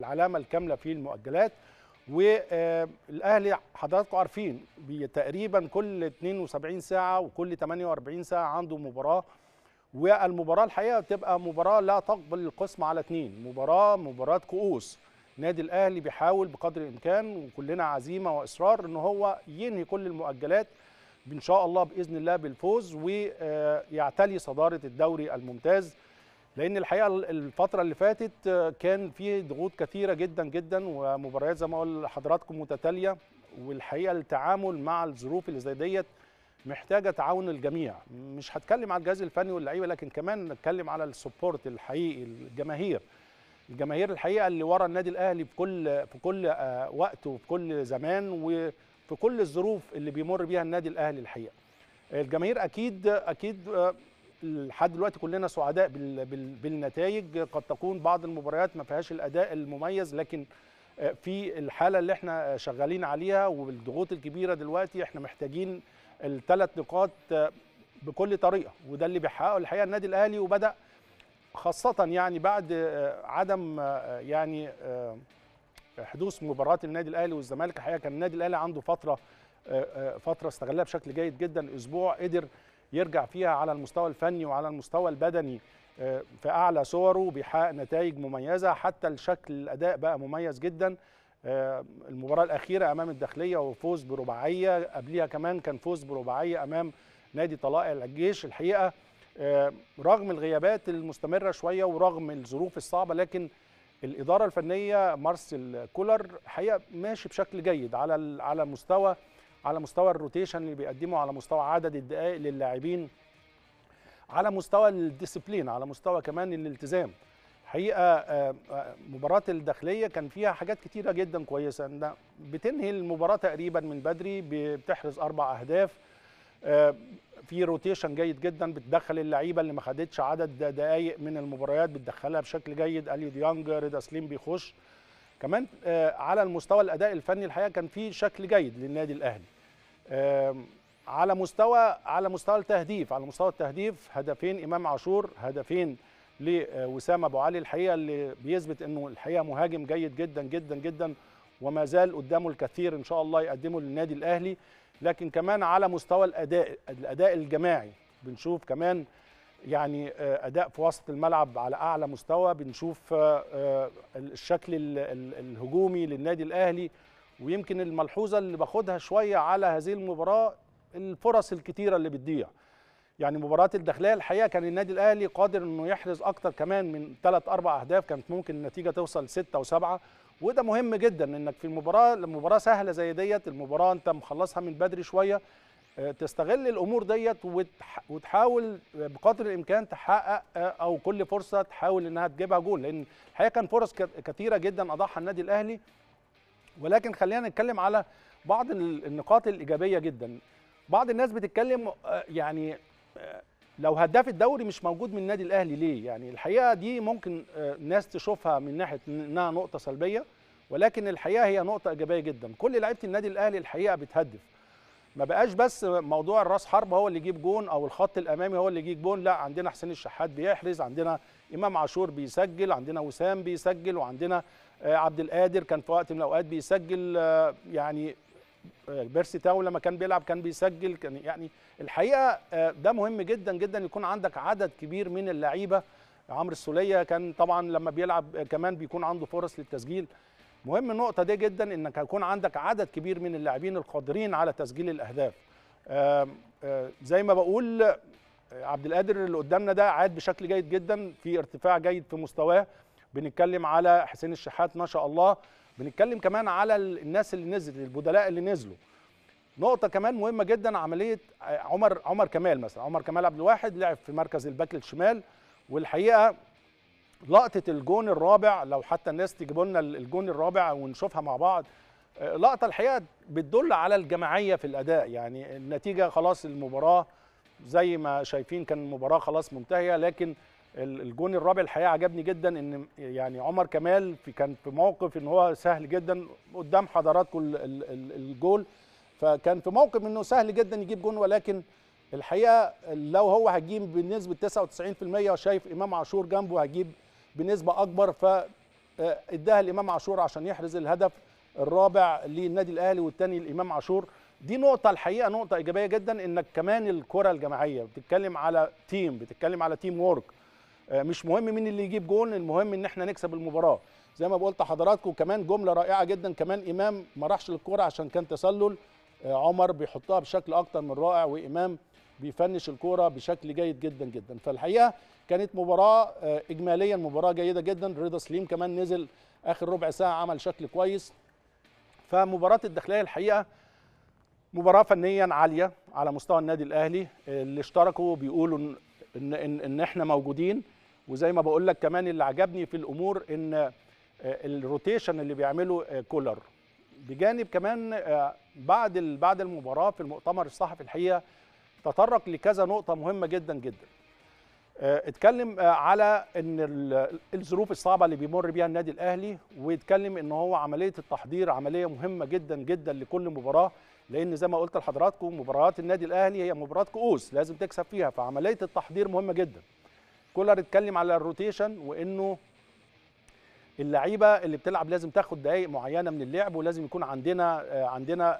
العلامه الكامله في المؤجلات والاهلي آه، حضراتكم عارفين تقريبا كل 72 ساعه وكل 48 ساعه عنده مباراه والمباراه الحقيقه بتبقى مباراه لا تقبل القسم على اثنين مباراه مباراه كؤوس نادي الاهلي بيحاول بقدر الامكان وكلنا عزيمه واصرار ان هو ينهي كل المؤجلات ان شاء الله باذن الله بالفوز ويعتلي آه، صداره الدوري الممتاز لان الحقيقه الفتره اللي فاتت آه، كان في ضغوط كثيره جدا جدا ومباريات زي ما اقول لحضراتكم متتاليه والحقيقه التعامل مع الظروف اللي زي ديت محتاجه تعاون الجميع مش هتكلم على الجهاز الفني واللعيبه لكن كمان نتكلم على السبورت الحقيقي الجماهير الجماهير الحقيقه اللي ورا النادي الاهلي في كل في كل آه، وقت وفي كل زمان وفي كل الظروف اللي بيمر بيها النادي الاهلي الحقيقه الجماهير اكيد اكيد آه، لحد دلوقتي كلنا سعداء بالنتائج قد تكون بعض المباريات ما فيهاش الاداء المميز لكن آه، في الحاله اللي احنا شغالين عليها والضغوط الكبيره دلوقتي احنا محتاجين الثلاث نقاط آه، بكل طريقه وده اللي بيحققه الحقيقه النادي الاهلي وبدا خاصه يعني بعد آه، عدم يعني حدوث مباراه النادي الاهلي والزمالك الحقيقه كان النادي الاهلي عنده فتره فتره استغلها بشكل جيد جدا اسبوع قدر يرجع فيها على المستوى الفني وعلى المستوى البدني آه، في اعلى صوره بيحقق نتائج مميزه حتى الشكل الاداء بقى مميز جدا آه، المباراه الاخيره امام الداخليه وفوز برباعيه قبليها كمان كان فوز برباعيه امام نادي طلائع الجيش الحقيقه آه، رغم الغيابات المستمره شويه ورغم الظروف الصعبه لكن الاداره الفنيه مارسيل كولر حقيقه ماشي بشكل جيد على على مستوى على مستوى الروتيشن اللي بيقدمه على مستوى عدد الدقائق للاعبين على مستوى الديسيبلين على مستوى كمان الالتزام حقيقه آه، آه، مباراه الداخليه كان فيها حاجات كتيره جدا كويسه بتنهي المباراه تقريبا من بدري بتحرز اربع اهداف آه، في روتيشن جيد جدا بتدخل اللعيبه اللي ما خدتش عدد دقائق من المباريات بتدخلها بشكل جيد اليو ديانج رضا سليم بيخش كمان على المستوى الاداء الفني الحقيقه كان في شكل جيد للنادي الاهلي على مستوى على مستوى التهديف على مستوى التهديف هدفين امام عاشور هدفين لوسام ابو علي الحقيقه اللي بيثبت انه الحقيقه مهاجم جيد جدا جدا جدا وما زال قدامه الكثير ان شاء الله يقدمه للنادي الاهلي لكن كمان على مستوى الاداء الاداء الجماعي بنشوف كمان يعني آه، اداء في وسط الملعب على اعلى مستوى بنشوف آه، آه، الشكل الهجومي للنادي الاهلي ويمكن الملحوظه اللي باخدها شويه على هذه المباراه الفرص الكتيره اللي بتضيع يعني مباراه الداخليه الحقيقه كان النادي الاهلي قادر انه يحرز اكتر كمان من 3 اربع اهداف كانت ممكن النتيجه توصل 6 و7 وده مهم جدا انك في المباراه لمباراة سهله زي ديت المباراه انت مخلصها من بدري شويه آه، تستغل الامور ديت وتحاول بقدر الامكان تحقق آه، او كل فرصه تحاول انها تجيبها جول لان الحقيقه كان فرص كثيره جدا اضاعها النادي الاهلي ولكن خلينا نتكلم على بعض النقاط الايجابيه جدا بعض الناس بتتكلم آه، يعني آه، لو هداف الدوري مش موجود من النادي الاهلي ليه يعني الحقيقه دي ممكن آه، ناس تشوفها من ناحيه انها نقطه سلبيه ولكن الحقيقه هي نقطه ايجابيه جدا كل لعيبه النادي الاهلي الحقيقه بتهدف ما بقاش بس موضوع الراس حرب هو اللي يجيب جون او الخط الامامي هو اللي يجيب جون لا عندنا حسين الشحات بيحرز عندنا امام عاشور بيسجل عندنا وسام بيسجل وعندنا آه، عبد القادر كان في وقت من الاوقات بيسجل آه، يعني آه، بيرسي تاو لما كان بيلعب كان بيسجل كان يعني الحقيقه ده مهم جدا جدا يكون عندك عدد كبير من اللعيبه عمرو السوليه كان طبعا لما بيلعب كمان بيكون عنده فرص للتسجيل مهم النقطه دي جدا انك هيكون عندك عدد كبير من اللاعبين القادرين على تسجيل الاهداف زي ما بقول عبد القادر اللي قدامنا ده عاد بشكل جيد جدا في ارتفاع جيد في مستواه بنتكلم على حسين الشحات ما شاء الله بنتكلم كمان على الناس اللي نزلت البدلاء اللي نزلوا نقطة كمان مهمة جدا عملية عمر عمر كمال مثلا عمر كمال عبد الواحد لعب في مركز الباك الشمال والحقيقة لقطة الجون الرابع لو حتى الناس تجيب لنا الجون الرابع ونشوفها مع بعض آه، لقطة الحقيقة بتدل على الجماعية في الأداء يعني النتيجة خلاص المباراة زي ما شايفين كان المباراة خلاص منتهية لكن الجون الرابع الحقيقه عجبني جدا ان يعني عمر كمال في كان في موقف ان هو سهل جدا قدام حضراتكم الجول فكان في موقف انه سهل جدا يجيب جون ولكن الحقيقه لو هو هجيب بنسبه 99% وشايف امام عاشور جنبه هجيب بنسبه اكبر ف آه، اداها لامام عاشور عشان يحرز الهدف الرابع للنادي الاهلي والثاني لامام عاشور دي نقطه الحقيقه نقطه ايجابيه جدا انك كمان الكره الجماعيه بتتكلم على تيم بتتكلم على تيم وورك آه، مش مهم مين اللي يجيب جون المهم ان احنا نكسب المباراه زي ما بقولت لحضراتكم كمان جمله رائعه جدا كمان امام ما راحش للكوره عشان كان تسلل آه، عمر بيحطها بشكل اكتر من رائع وامام بيفنش الكوره بشكل جيد جدا جدا فالحقيقه كانت مباراه آه، اجماليا مباراه جيده جدا رضا سليم كمان نزل اخر ربع ساعه عمل شكل كويس فمباراه الداخليه الحقيقه مباراه فنيا عاليه على مستوى النادي الاهلي اللي اشتركوا بيقولوا ان ان, إن احنا موجودين وزي ما بقول لك كمان اللي عجبني في الامور ان آه، الروتيشن اللي بيعمله آه، كولر بجانب كمان آه، بعد بعد المباراه في المؤتمر الصحفي الحقيقه تطرق لكذا نقطه مهمه جدا جدا اتكلم على ان الظروف الصعبه اللي بيمر بيها النادي الاهلي واتكلم ان هو عمليه التحضير عمليه مهمه جدا جدا لكل مباراه لان زي ما قلت لحضراتكم مباريات النادي الاهلي هي مباراه كؤوس لازم تكسب فيها فعمليه التحضير مهمه جدا كولر اتكلم على الروتيشن وانه اللعيبه اللي بتلعب لازم تاخد دقائق معينه من اللعب ولازم يكون عندنا آه، عندنا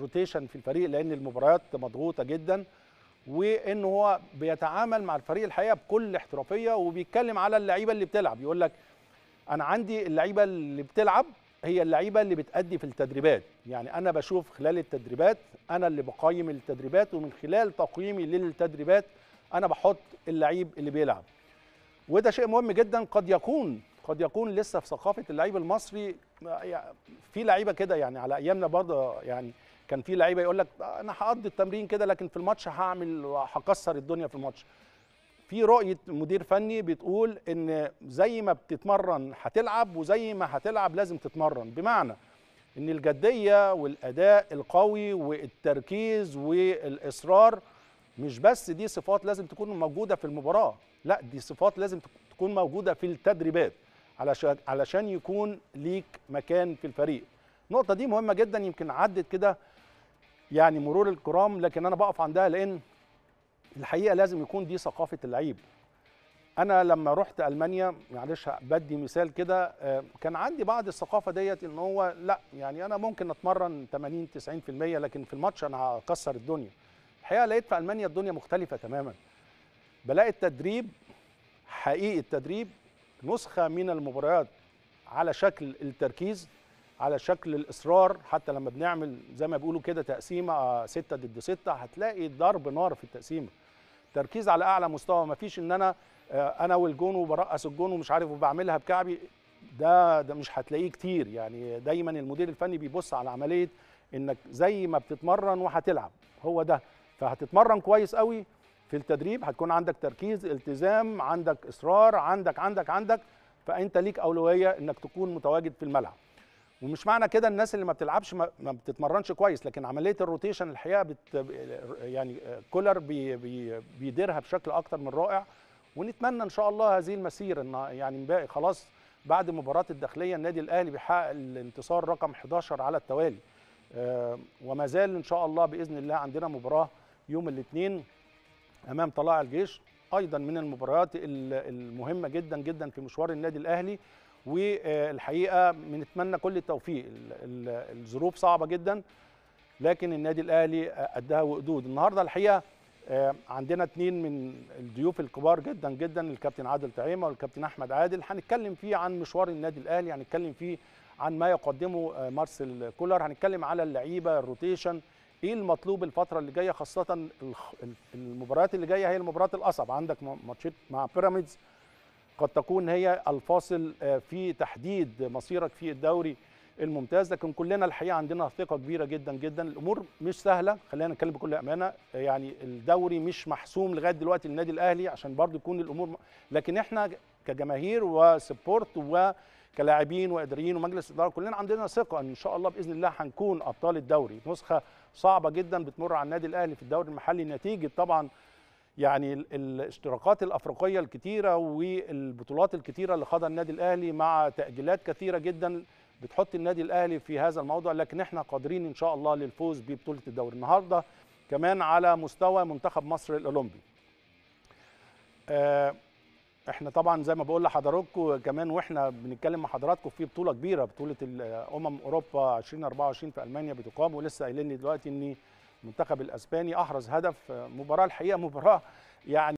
روتيشن آه، في الفريق لان المباريات مضغوطه جدا وانه هو بيتعامل مع الفريق الحقيقه بكل احترافيه وبيتكلم على اللعيبه اللي بتلعب يقول لك انا عندي اللعيبه اللي بتلعب هي اللعيبه اللي بتأدي في التدريبات يعني انا بشوف خلال التدريبات انا اللي بقيم التدريبات ومن خلال تقييمي للتدريبات انا بحط اللعيب اللي بيلعب وده شيء مهم جدا قد يكون قد يكون لسه في ثقافه اللعيب المصري في لعيبه كده يعني على ايامنا برضه يعني كان في لعيبه يقول لك انا هقضي التمرين كده لكن في الماتش هعمل هكسر الدنيا في الماتش في رؤيه مدير فني بتقول ان زي ما بتتمرن هتلعب وزي ما هتلعب لازم تتمرن بمعنى ان الجديه والاداء القوي والتركيز والاصرار مش بس دي صفات لازم تكون موجوده في المباراه لا دي صفات لازم تكون موجوده في التدريبات علشان علشان يكون ليك مكان في الفريق النقطه دي مهمه جدا يمكن عدت كده يعني مرور الكرام لكن انا بقف عندها لان الحقيقه لازم يكون دي ثقافه اللعيب انا لما رحت المانيا معلش بدي مثال كده آه، كان عندي بعض الثقافه ديت ان هو لا يعني انا ممكن اتمرن 80 90% لكن في الماتش انا هكسر الدنيا الحقيقه لقيت في المانيا الدنيا مختلفه تماما بلاقي التدريب حقيقي التدريب نسخه من المباريات على شكل التركيز على شكل الاصرار حتى لما بنعمل زي ما بيقولوا كده تقسيمه 6 آه، ضد 6 هتلاقي ضرب نار في التقسيمه تركيز على اعلى مستوى ما فيش ان انا آه، انا والجون وبرقص الجون ومش عارف وبعملها بكعبي ده ده مش هتلاقيه كتير يعني دايما المدير الفني بيبص على عمليه انك زي ما بتتمرن وهتلعب هو ده فهتتمرن كويس قوي في التدريب هتكون عندك تركيز التزام عندك اصرار عندك عندك عندك فانت ليك اولويه انك تكون متواجد في الملعب ومش معنى كده الناس اللي ما بتلعبش ما, ما بتتمرنش كويس لكن عمليه الروتيشن الحقيقه بت يعني كولر بي بي بيديرها بشكل اكتر من رائع ونتمنى ان شاء الله هذه المسيره ان يعني باقي خلاص بعد مباراه الداخليه النادي الاهلي بيحقق الانتصار رقم 11 على التوالي آه، وما زال ان شاء الله باذن الله عندنا مباراه يوم الاثنين امام طلائع الجيش ايضا من المباريات المهمه جدا جدا في مشوار النادي الاهلي والحقيقه بنتمنى كل التوفيق الظروف صعبه جدا لكن النادي الاهلي قدها وقدود النهارده الحقيقه آه، عندنا اثنين من الضيوف الكبار جدا جدا الكابتن عادل تعيمه والكابتن احمد عادل هنتكلم فيه عن مشوار النادي الاهلي هنتكلم فيه عن ما يقدمه آه، مارسيل كولر هنتكلم على اللعيبه الروتيشن ايه المطلوب الفتره اللي جايه خاصه المباريات اللي جايه هي المباريات الاصعب عندك ماتشات مع بيراميدز قد تكون هي الفاصل آه، في تحديد مصيرك في الدوري الممتاز لكن كلنا الحقيقه عندنا ثقه كبيره جدا جدا الامور مش سهله خلينا نتكلم بكل امانه يعني الدوري مش محسوم لغايه دلوقتي للنادي الاهلي عشان برضو يكون الامور لكن احنا كجماهير وسبورت و كلاعبين واداريين ومجلس اداره كلنا عندنا ثقه ان ان شاء الله باذن الله هنكون ابطال الدوري نسخه صعبه جدا بتمر على النادي الاهلي في الدوري المحلي نتيجه طبعا يعني الاشتراكات الافريقيه الكتيره والبطولات الكتيره اللي خاضها النادي الاهلي مع تاجيلات كثيره جدا بتحط النادي الاهلي في هذا الموضوع لكن احنا قادرين ان شاء الله للفوز ببطوله الدوري النهارده كمان على مستوى منتخب مصر الاولمبي آه احنا طبعا زي ما بقول لحضراتكم كمان واحنا بنتكلم مع حضراتكم في بطوله كبيره بطوله امم اوروبا 2024 في المانيا بتقام ولسه قايلين لي دلوقتي ان المنتخب الاسباني احرز هدف مباراه الحقيقه مباراه يعني